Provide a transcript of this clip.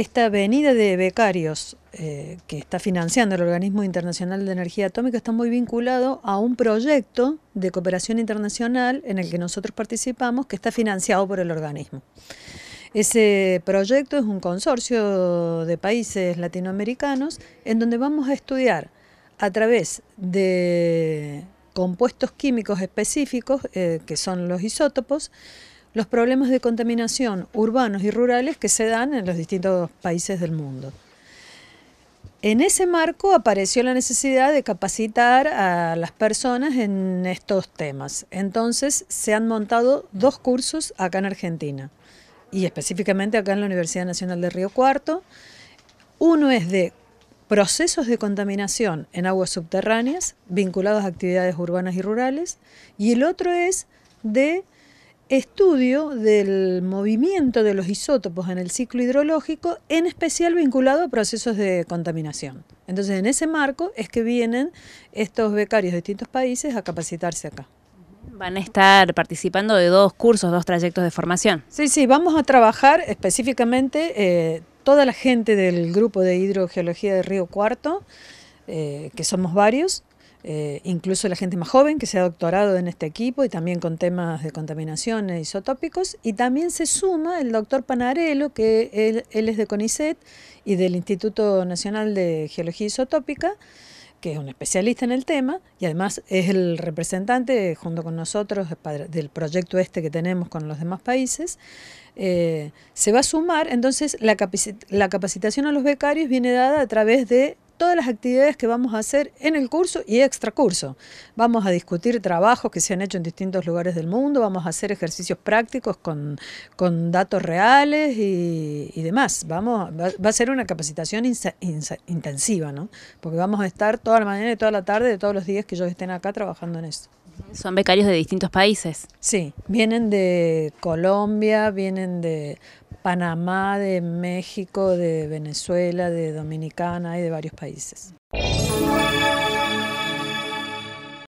esta venida de becarios eh, que está financiando el Organismo Internacional de Energía Atómica está muy vinculado a un proyecto de cooperación internacional en el que nosotros participamos que está financiado por el organismo. Ese proyecto es un consorcio de países latinoamericanos en donde vamos a estudiar a través de compuestos químicos específicos, eh, que son los isótopos, los problemas de contaminación urbanos y rurales que se dan en los distintos países del mundo. En ese marco apareció la necesidad de capacitar a las personas en estos temas. Entonces se han montado dos cursos acá en Argentina y específicamente acá en la Universidad Nacional de Río Cuarto. Uno es de procesos de contaminación en aguas subterráneas vinculados a actividades urbanas y rurales y el otro es de estudio del movimiento de los isótopos en el ciclo hidrológico, en especial vinculado a procesos de contaminación. Entonces, en ese marco es que vienen estos becarios de distintos países a capacitarse acá. Van a estar participando de dos cursos, dos trayectos de formación. Sí, sí, vamos a trabajar específicamente eh, toda la gente del grupo de hidrogeología de Río Cuarto, eh, que somos varios, eh, incluso la gente más joven que se ha doctorado en este equipo y también con temas de contaminación e isotópicos. Y también se suma el doctor Panarelo que él, es de CONICET y del Instituto Nacional de Geología Isotópica que es un especialista en el tema y además es el representante junto con nosotros del proyecto este que tenemos con los demás países, eh, se va a sumar, entonces la, capacitación a los becarios viene dada a través de todas las actividades que vamos a hacer en el curso y extracurso. Vamos a discutir trabajos que se han hecho en distintos lugares del mundo, vamos a hacer ejercicios prácticos con, con datos reales y, demás. Vamos, va, a ser una capacitación intensiva, ¿no? porque vamos a estar toda la mañana y toda la tarde de todos los días que ellos estén acá trabajando en eso. Son becarios de distintos países. Sí, vienen de Colombia, vienen de Panamá, de México, de Venezuela, de Dominicana y de varios países.